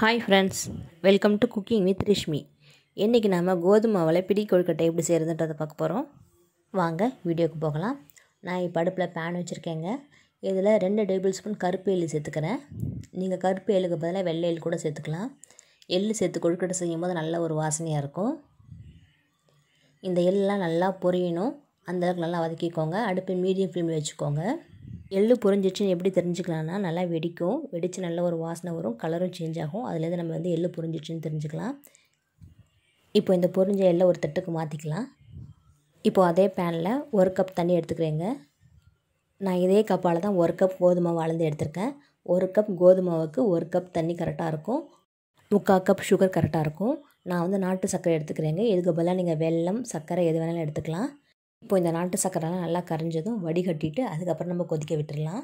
hi friends welcome to cooking with Rishmi இன்றைக்கி நாம் கோதுமாவில் பிடி கொழுக்கட்டை எப்படி செய்கிறதுன்றதை பார்க்க போகிறோம் வாங்க வீடியோக்கு போகலாம் நான் இப்போ அடுப்பில் பேன் வச்சுருக்கேங்க இதில் ரெண்டு டேபிள் ஸ்பூன் கருப்பு எள்ளு சேர்த்துக்கிறேன் நீங்கள் கருப்பு எள்ளுக்கு பதிலாக வெள்ளை எள்ளு கூட சேர்த்துக்கலாம் எள்ளு சேர்த்து கொழுக்கட்டை செய்யும் போது நல்ல ஒரு வாசனையாக இருக்கும் இந்த எள்ளெலாம் நல்லா பொரியணும் அந்தளவுக்கு நல்லா வதக்கிக்கோங்க அடுப்பு மீடியம் ஃப்ளேமில் வச்சுக்கோங்க எள்ளு புரிஞ்சிச்சுன்னு எப்படி தெரிஞ்சுக்கலாம்னா நல்லா வெடிக்கும் வெடித்து நல்ல ஒரு வாசனை வரும் கலரும் சேஞ்ச் ஆகும் அதுலேருந்து நம்ம வந்து எள்ளு புரிஞ்சிச்சுன்னு தெரிஞ்சுக்கலாம் இப்போ இந்த புரிஞ்ச எள்ளை ஒரு தட்டுக்கு மாற்றிக்கலாம் இப்போது அதே பேனில் ஒரு கப் தண்ணி எடுத்துக்கிறேங்க நான் இதே கப்பால் தான் ஒரு கப் கோதுமை வளர்ந்து எடுத்திருக்கேன் ஒரு கப் கோதுமாவுக்கு ஒரு கப் தண்ணி கரெக்டாக இருக்கும் முக்கால் கப் சுகர் கரெக்டாக இருக்கும் நான் வந்து நாட்டு சர்க்கரை எடுத்துக்கிறேங்க இதுக்கு பதிலாக நீங்கள் வெல்லம் சர்க்கரை எது வேணாலும் எடுத்துக்கலாம் இப்போ இந்த நாட்டு சக்கரைலாம் நல்லா கரைஞ்சதும் வடிகட்டிட்டு அதுக்கப்புறம் நம்ம கொதிக்க விட்டுடலாம்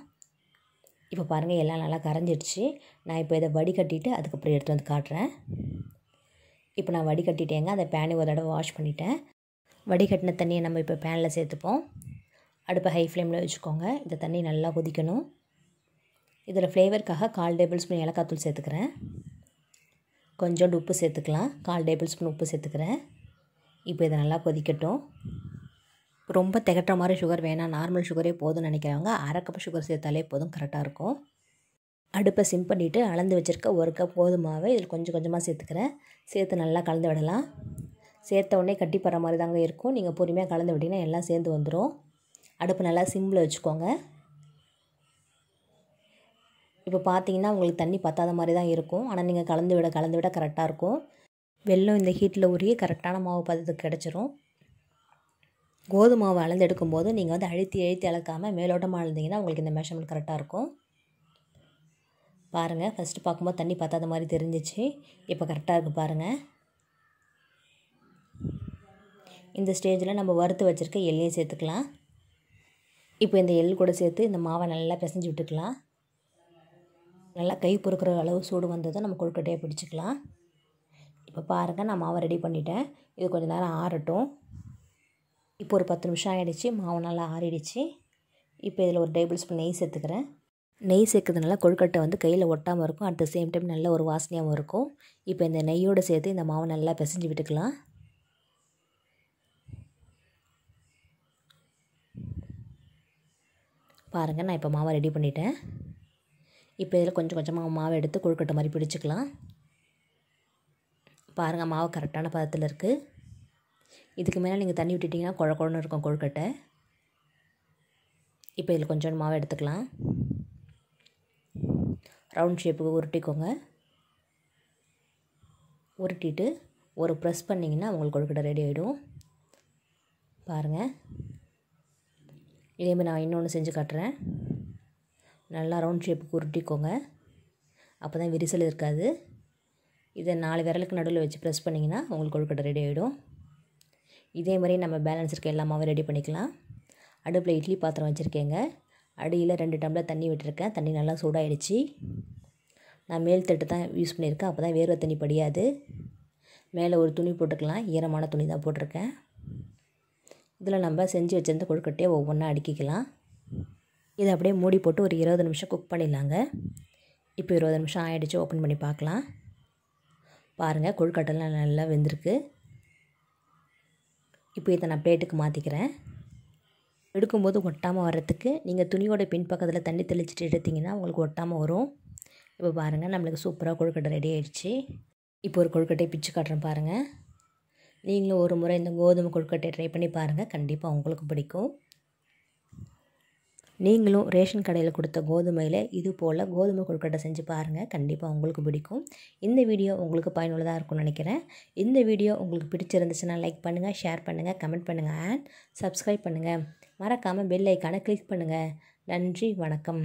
இப்போ பாருங்கள் எல்லாம் நல்லா கரைஞ்சிடுச்சு நான் இப்போ இதை வடிகட்டிட்டு அதுக்கப்புறம் எடுத்து வந்து காட்டுறேன் இப்போ நான் வடிகட்டிட்டேங்க அந்த பேனை ஒரு தடவை வாஷ் பண்ணிட்டேன் வடிகட்டின தண்ணியை நம்ம இப்போ பேனில் சேர்த்துப்போம் அடுப்பை ஹை ஃப்ளேமில் வச்சுக்கோங்க இந்த தண்ணி நல்லா கொதிக்கணும் இதில் ஃப்ளேவருக்காக கால் டேபிள் ஸ்பூன் ஏலக்காய் சேர்த்துக்கிறேன் கொஞ்சோண்டு உப்பு சேர்த்துக்கலாம் கால் டேபிள் ஸ்பூன் உப்பு சேர்த்துக்கிறேன் இப்போ இதை நல்லா கொதிக்கட்டும் ரொம்ப திகட்டுற மாதிரி சுகர் வேணாம் நார்மல் சுகரே போதும்னு நினைக்கிறவங்க அரை கப் சுகர் சேர்த்தாலே போதும் கரெக்டாக இருக்கும் அடுப்பை சிம் பண்ணிவிட்டு அளந்து வச்சுருக்க ஒரு கப் கோதுமாவை இதில் கொஞ்சம் கொஞ்சமாக சேர்த்துக்கிறேன் சேர்த்து நல்லா கலந்து விடலாம் சேர்த்த உடனே கட்டி போகிற மாதிரி தாங்க இருக்கும் நீங்கள் பொறுமையாக கலந்து விட்டிங்கன்னா எல்லாம் சேர்ந்து வந்துடும் அடுப்பு நல்லா சிம்பிள் வச்சுக்கோங்க இப்போ பார்த்தீங்கன்னா உங்களுக்கு தண்ணி பத்தாத மாதிரி தான் இருக்கும் ஆனால் நீங்கள் கலந்து விட கலந்து விட கரெக்டாக இருக்கும் வெள்ளம் இந்த ஹீட்டில் உரிய கரெக்டான மாவு பதத்துக்கு கிடச்சிரும் கோதுமாவை அளந்து எடுக்கும்போது போது நீங்கள் வந்து அழுத்தி அழுத்தி அளக்காமல் மேலோட்டமாக அளந்தீங்கன்னா உங்களுக்கு இந்த மெஷர்மெண்ட் கரெக்டாக இருக்கும் பாருங்கள் ஃபஸ்ட்டு பார்க்கும்போது தண்ணி பற்றாத மாதிரி தெரிஞ்சிச்சு இப்போ கரெக்டாக இருக்குது பாருங்கள் இந்த ஸ்டேஜில் நம்ம வறுத்து வச்சுருக்க எல்லையும் சேர்த்துக்கலாம் இப்போ இந்த எள் கூட சேர்த்து இந்த மாவை நல்லா பிசைஞ்சு விட்டுக்கலாம் நல்லா கை பொறுக்கிற அளவு சூடு வந்ததும் நம்ம கொழுக்கட்டையை பிடிச்சிக்கலாம் இப்போ பாருங்கள் நான் மாவை ரெடி பண்ணிட்டேன் இது கொஞ்சம் நேரம் ஆறட்டும் இப்போ ஒரு பத்து நிமிஷம் ஆகிடுச்சு மாவு நல்லா ஆறிடுச்சு இப்போ இதில் ஒரு டேபிள் ஸ்பூன் நெய் சேர்த்துக்கிறேன் நெய் சேர்க்கறதுனால கொழுக்கட்டை வந்து கையில் ஒட்டாமல் இருக்கும் அட் த சேம் டைம் நல்ல ஒரு வாசனையாகவும் இருக்கும் இப்போ இந்த நெய்யோடு சேர்த்து இந்த மாவை நல்லா பிசைஞ்சு விட்டுக்கலாம் பாருங்கள் நான் இப்போ மாவை ரெடி பண்ணிட்டேன் இப்போ இதில் கொஞ்சம் கொஞ்சமாக மாவை எடுத்து கொழுக்கட்டை மாதிரி பிடிச்சிக்கலாம் பாருங்கள் மாவு கரெக்டான பதத்தில் இருக்குது இதுக்கு மேலே நீங்கள் தண்ணி விட்டுட்டிங்கன்னா குழ குழன்னு இருக்கும் கொழுக்கட்டை இப்போ இதில் கொஞ்சோண்டு மாவை எடுத்துக்கலாம் ரவுண்ட் ஷேப்புக்கு உருட்டிக்கோங்க உருட்டிட்டு ஒரு ப்ரெஸ் பண்ணிங்கன்னா உங்களுக்கு கொழுக்கட்டை ரெடி ஆகிடும் பாருங்கள் இதேமாதிரி நான் இன்னொன்று செஞ்சு காட்டுறேன் நல்லா ரவுண்ட் ஷேப்புக்கு உருட்டிக்கோங்க அப்போ தான் விரிசல் இருக்காது இதை நாலு விரலுக்கு நடுவில் வச்சு ப்ரெஸ் பண்ணிங்கன்னா உங்களுக்கு கொழுக்கட்டை ரெடி ஆகிடும் இதே மாதிரி நம்ம பேலன்ஸ் இருக்க எல்லாமாவும் ரெடி பண்ணிக்கலாம் அடுப்பில் இட்லி பாத்திரம் வச்சுருக்கேங்க அடியில் ரெண்டு டம்ளர் தண்ணி விட்டுருக்கேன் தண்ணி நல்லா சூடாகிடுச்சு நான் மேல் தட்டு தான் யூஸ் பண்ணியிருக்கேன் அப்போ தான் வேர்வை தண்ணி படியாது மேலே ஒரு துணி போட்டுக்கலாம் ஈரமான துணி தான் போட்டிருக்கேன் இதில் நம்ம செஞ்சு வச்சுருந்த கொழுக்கட்டையை ஒவ்வொன்றா அடுக்கிக்கலாம் இதை அப்படியே மூடி போட்டு ஒரு இருபது நிமிஷம் குக் பண்ணிடலாங்க இப்போ இருபது நிமிஷம் ஆகிடுச்சு ஓப்பன் பண்ணி பார்க்கலாம் பாருங்கள் கொழுக்கட்டெல்லாம் நல்லா வெந்திருக்கு இப்போ இதை நான் பிளேட்டுக்கு மாற்றிக்கிறேன் எடுக்கும்போது ஒட்டாமல் வர்றதுக்கு நீங்கள் துணியோட பின்பக்கத்தில் தண்ணி தெளிச்சிட்டு எடுத்திங்கன்னா உங்களுக்கு ஒட்டாமல் வரும் இப்போ பாருங்கள் நம்மளுக்கு சூப்பராக கொழுக்கட்டை ரெடி ஆகிடுச்சு இப்போ ஒரு கொழுக்கட்டையை பிச்சு காட்டுறேன் பாருங்கள் நீங்களும் ஒரு முறை இந்த கோதுமை கொழுக்கட்டை ட்ரை பண்ணி பாருங்கள் கண்டிப்பாக உங்களுக்கு பிடிக்கும் நீங்களும் ரேஷன் கடையில் கொடுத்த கோதுமையில் இது போல் கோதுமை கொழுக்கட்டை செஞ்சு பாருங்கள் கண்டிப்பாக உங்களுக்கு பிடிக்கும் இந்த வீடியோ உங்களுக்கு பயனுள்ளதாக இருக்கும்னு நினைக்கிறேன் இந்த வீடியோ உங்களுக்கு பிடிச்சிருந்துச்சுன்னா லைக் பண்ணுங்கள் ஷேர் பண்ணுங்கள் கமெண்ட் பண்ணுங்கள் அண்ட் சப்ஸ்கிரைப் பண்ணுங்கள் மறக்காமல் பெல் ஐக்கானை கிளிக் பண்ணுங்கள் நன்றி வணக்கம்